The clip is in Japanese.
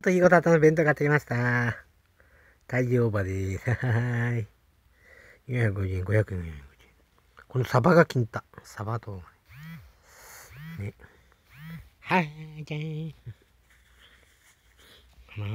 ということの弁当買ってきました。太陽場です。はい。450円、500円、450円。このサバが気に入った。サバと。ね。はい、じゃーん。まあ。